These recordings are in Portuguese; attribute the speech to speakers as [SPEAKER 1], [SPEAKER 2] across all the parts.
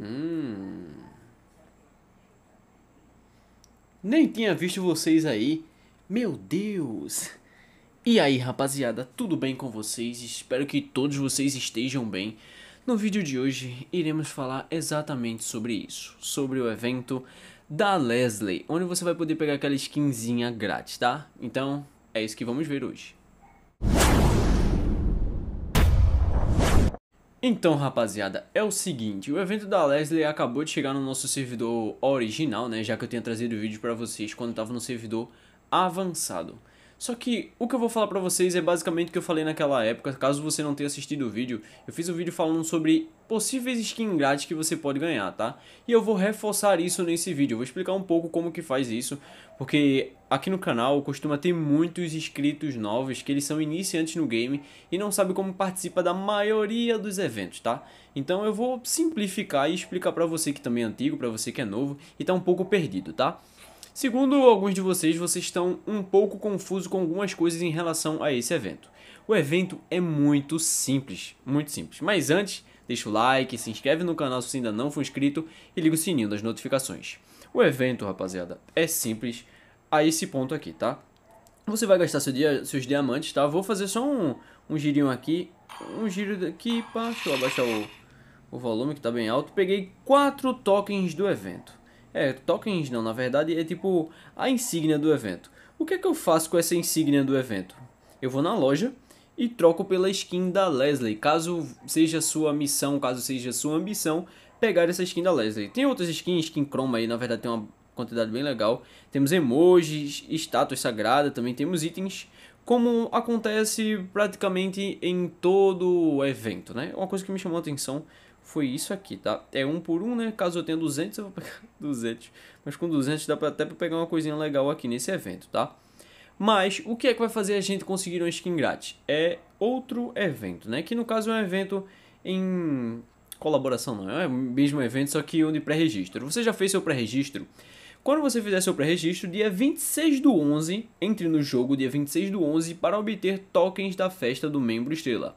[SPEAKER 1] Hum. Nem tinha visto vocês aí. Meu Deus! E aí, rapaziada, tudo bem com vocês? Espero que todos vocês estejam bem. No vídeo de hoje, iremos falar exatamente sobre isso, sobre o evento da Leslie, onde você vai poder pegar aquela skinzinha grátis, tá? Então, é isso que vamos ver hoje. Então, rapaziada, é o seguinte, o evento da Leslie acabou de chegar no nosso servidor original, né, já que eu tinha trazido o vídeo para vocês quando estava no servidor avançado. Só que o que eu vou falar pra vocês é basicamente o que eu falei naquela época, caso você não tenha assistido o vídeo. Eu fiz um vídeo falando sobre possíveis skin grátis que você pode ganhar, tá? E eu vou reforçar isso nesse vídeo, eu vou explicar um pouco como que faz isso, porque aqui no canal costuma ter muitos inscritos novos que eles são iniciantes no game e não sabem como participa da maioria dos eventos, tá? Então eu vou simplificar e explicar pra você que também é antigo, pra você que é novo e tá um pouco perdido, tá? Segundo alguns de vocês, vocês estão um pouco confusos com algumas coisas em relação a esse evento. O evento é muito simples, muito simples. Mas antes, deixa o like, se inscreve no canal se ainda não for inscrito e liga o sininho das notificações. O evento, rapaziada, é simples a esse ponto aqui, tá? Você vai gastar seu dia, seus diamantes, tá? Vou fazer só um, um girinho aqui, um giro daqui, pá, deixa eu abaixar o, o volume que tá bem alto. Peguei quatro tokens do evento. É, tokens não, na verdade é tipo a insígnia do evento. O que é que eu faço com essa insígnia do evento? Eu vou na loja e troco pela skin da Leslie, caso seja sua missão, caso seja sua ambição pegar essa skin da Leslie. Tem outras skins, skin chroma aí, na verdade tem uma quantidade bem legal. Temos emojis, estátuas sagrada, também temos itens, como acontece praticamente em todo o evento, né? É uma coisa que me chamou a atenção foi isso aqui, tá? É um por um, né? Caso eu tenha 200, eu vou pegar 200. Mas com 200 dá até pra pegar uma coisinha legal aqui nesse evento, tá? Mas o que é que vai fazer a gente conseguir uma skin grátis? É outro evento, né? Que no caso é um evento em colaboração, não é o mesmo evento, só que onde pré-registro. Você já fez seu pré-registro? Quando você fizer seu pré-registro, dia 26 do 11, entre no jogo dia 26 do 11 para obter tokens da festa do membro estrela.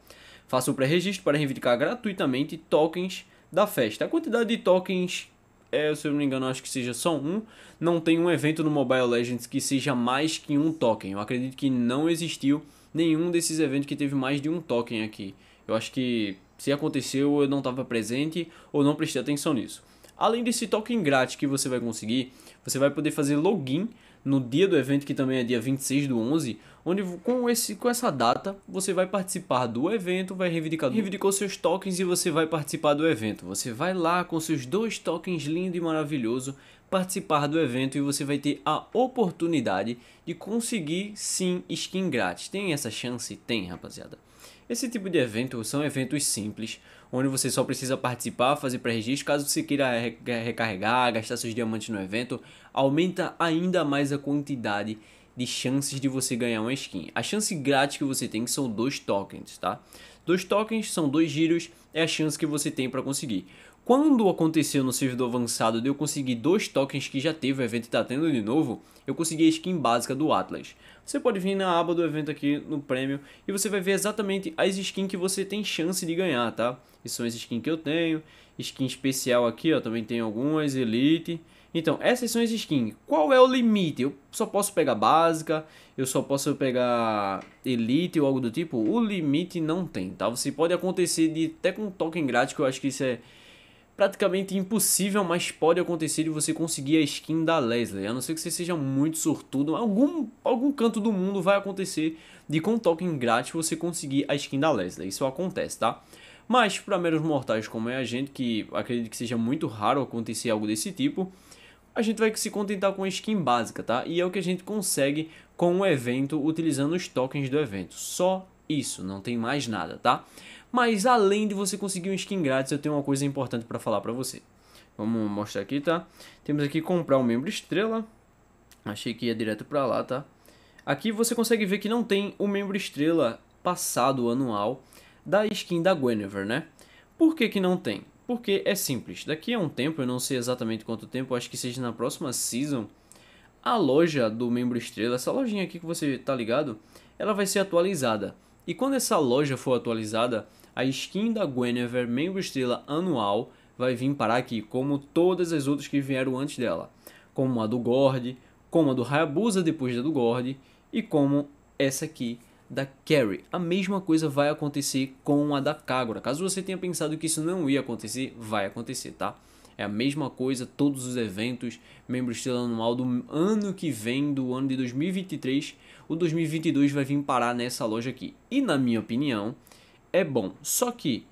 [SPEAKER 1] Faça o pré-registro para reivindicar gratuitamente tokens da festa. A quantidade de tokens, é, se eu não me engano, acho que seja só um. Não tem um evento no Mobile Legends que seja mais que um token. Eu acredito que não existiu nenhum desses eventos que teve mais de um token aqui. Eu acho que se aconteceu eu não estava presente ou não prestei atenção nisso. Além desse token grátis que você vai conseguir, você vai poder fazer login no dia do evento, que também é dia 26 do 11, onde com, esse, com essa data você vai participar do evento, vai reivindicar, reivindicou seus tokens e você vai participar do evento. Você vai lá com seus dois tokens lindo e maravilhoso participar do evento e você vai ter a oportunidade de conseguir sim skin grátis. Tem essa chance? Tem, rapaziada. Esse tipo de evento são eventos simples, onde você só precisa participar, fazer pré-registro, caso você queira recarregar, gastar seus diamantes no evento, aumenta ainda mais a quantidade de chances de você ganhar uma skin. A chance grátis que você tem são dois tokens, tá? Dois tokens são dois giros, é a chance que você tem para conseguir. Quando aconteceu no servidor avançado de eu conseguir dois tokens que já teve o evento e está tendo de novo, eu consegui a skin básica do Atlas. Você pode vir na aba do evento aqui no prêmio e você vai ver exatamente as skins que você tem chance de ganhar, tá? E são as skins que eu tenho, skin especial aqui, ó, também tem algumas, elite. Então, essas são as skins. Qual é o limite? Eu só posso pegar básica, eu só posso pegar elite ou algo do tipo? O limite não tem, tá? Você pode acontecer de até com um token grátis, que eu acho que isso é praticamente impossível, mas pode acontecer de você conseguir a skin da Leslie. A não ser que você seja muito sortudo, algum, algum canto do mundo vai acontecer de com token grátis você conseguir a skin da Leslie. Isso acontece, tá? Mas para meros mortais como é a gente, que acredito que seja muito raro acontecer algo desse tipo, a gente vai se contentar com a skin básica, tá? E é o que a gente consegue com o evento utilizando os tokens do evento. Só isso, não tem mais nada, tá? Mas além de você conseguir um skin grátis, eu tenho uma coisa importante para falar para você. Vamos mostrar aqui, tá? Temos aqui comprar um membro estrela. Achei que ia direto para lá, tá? Aqui você consegue ver que não tem o membro estrela passado anual da skin da Guinevere, né? Por que que não tem? Porque é simples. Daqui a um tempo, eu não sei exatamente quanto tempo, acho que seja na próxima season, a loja do membro estrela, essa lojinha aqui que você tá ligado, ela vai ser atualizada. E quando essa loja for atualizada, a skin da Guinevere Membro Estrela Anual vai vir parar aqui, como todas as outras que vieram antes dela. Como a do Gord, como a do Hayabusa depois da do Gord e como essa aqui da Carrie. A mesma coisa vai acontecer com a da Kagura. Caso você tenha pensado que isso não ia acontecer, vai acontecer, tá? É a mesma coisa, todos os eventos, membro estrela anual do ano que vem, do ano de 2023, o 2022 vai vir parar nessa loja aqui. E na minha opinião, é bom. Só que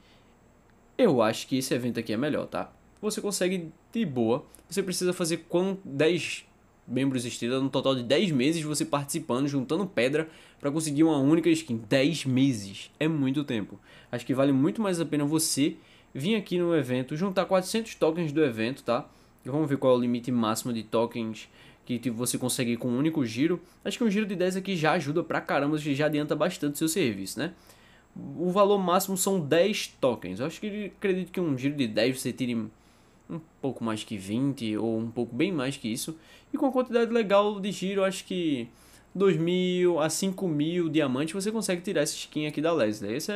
[SPEAKER 1] eu acho que esse evento aqui é melhor, tá? Você consegue de boa. Você precisa fazer com 10 membros estrela, no total de 10 meses você participando, juntando pedra para conseguir uma única skin. 10 meses é muito tempo. Acho que vale muito mais a pena você vir aqui no evento, juntar 400 tokens do evento, tá? Vamos ver qual é o limite máximo de tokens que tipo, você consegue com um único giro, acho que um giro de 10 aqui já ajuda pra caramba, já adianta bastante o seu serviço, né? O valor máximo são 10 tokens. Eu acho que acredito que um giro de 10 você tire um pouco mais que 20 ou um pouco bem mais que isso. E com a quantidade legal de giro, acho que 2 mil a 5 mil diamantes você consegue tirar essa skin aqui da Leslie. Essa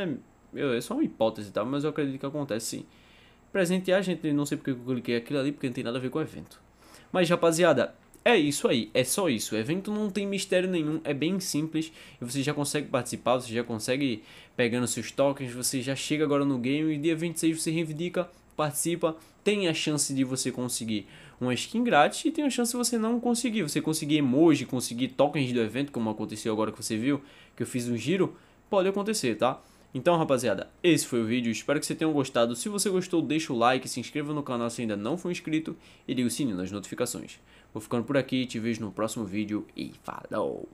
[SPEAKER 1] é, é só uma hipótese, tá? mas eu acredito que acontece sim. Presentear, gente, não sei porque eu cliquei aquilo ali, porque não tem nada a ver com o evento. Mas, rapaziada, é isso aí, é só isso. O evento não tem mistério nenhum, é bem simples. E você já consegue participar, você já consegue pegando seus tokens, você já chega agora no game e dia 26 você reivindica, participa, tem a chance de você conseguir uma skin grátis e tem a chance de você não conseguir. Você conseguir emoji, conseguir tokens do evento, como aconteceu agora que você viu, que eu fiz um giro, pode acontecer, tá? Então, rapaziada, esse foi o vídeo, espero que vocês tenham gostado. Se você gostou, deixa o like, se inscreva no canal se ainda não for inscrito e liga o sininho nas notificações. Vou ficando por aqui, te vejo no próximo vídeo e falou!